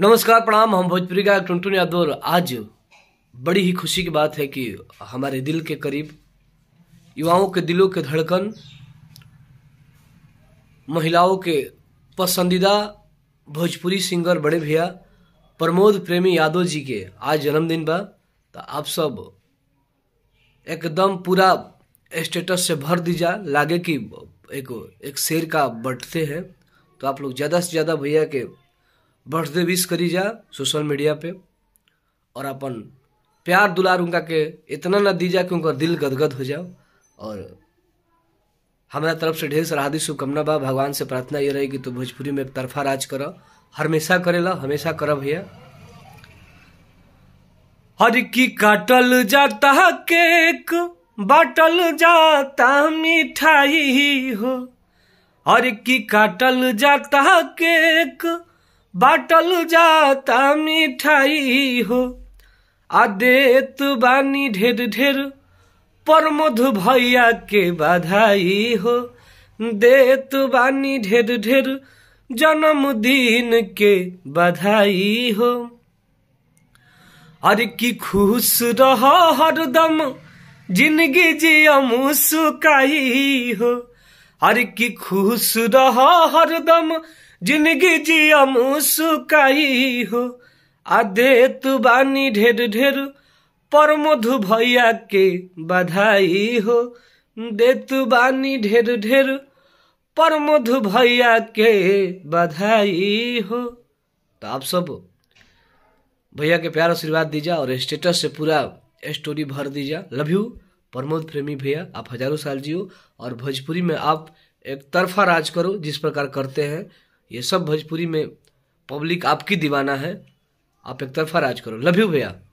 नमस्कार प्रणाम हम भोजपुरी गायक टुनटुन यादव आज बड़ी ही खुशी की बात है कि हमारे दिल के करीब युवाओं के दिलों के धड़कन महिलाओं के पसंदीदा भोजपुरी सिंगर बड़े भैया प्रमोद प्रेमी यादव जी के आज जन्मदिन बा तो आप सब एकदम पूरा स्टेटस से भर दीजा लागे कि एक एक शेर का बटते हैं तो आप लोग ज़्यादा से ज़्यादा भैया के बर्थडे विश करी जा सोशल मीडिया पे और अपन प्यार दुलार उनका के इतना ना दी जा कि उनका दिल गदगद हो जाओ और हमारा तरफ से ढेर सारा हादी शुभकामना बा भगवान से प्रार्थना ये कि तू भोजपुरी में एक तरफा राज कर हमेशा करे ला हमेशा कर भैया हर की काटल जाता केक बाटल जाता मिठाई हो हर की काटल जाता केक बाटल जाता मिठाई हो आदेत बानी ढेर ढेर परमध भैया के बधाई हो देत बानी ढेर ढेर জন্মদিন কে বাধাই হো আর কি খুশ রহ হরদম জিন্দগি জিয়া মুসুকাই হো हर की खुश रहो हरदम जिंदगी जी जिया सुखाई हो आधे तू बानी ढेर ढेर पर मधु भैया के बधाई हो दे तू बानी ढेर ढेर पर मधु भैया के बधाई हो तो आप सब भैया के प्यार आशीर्वाद दीजिए और स्टेटस से पूरा स्टोरी भर दीजिए लव यू प्रमोद प्रेमी भैया आप हजारों साल जियो और भोजपुरी में आप एक तरफा राज करो जिस प्रकार करते हैं ये सब भोजपुरी में पब्लिक आपकी दीवाना है आप एक तरफा राज करो लव यू भैया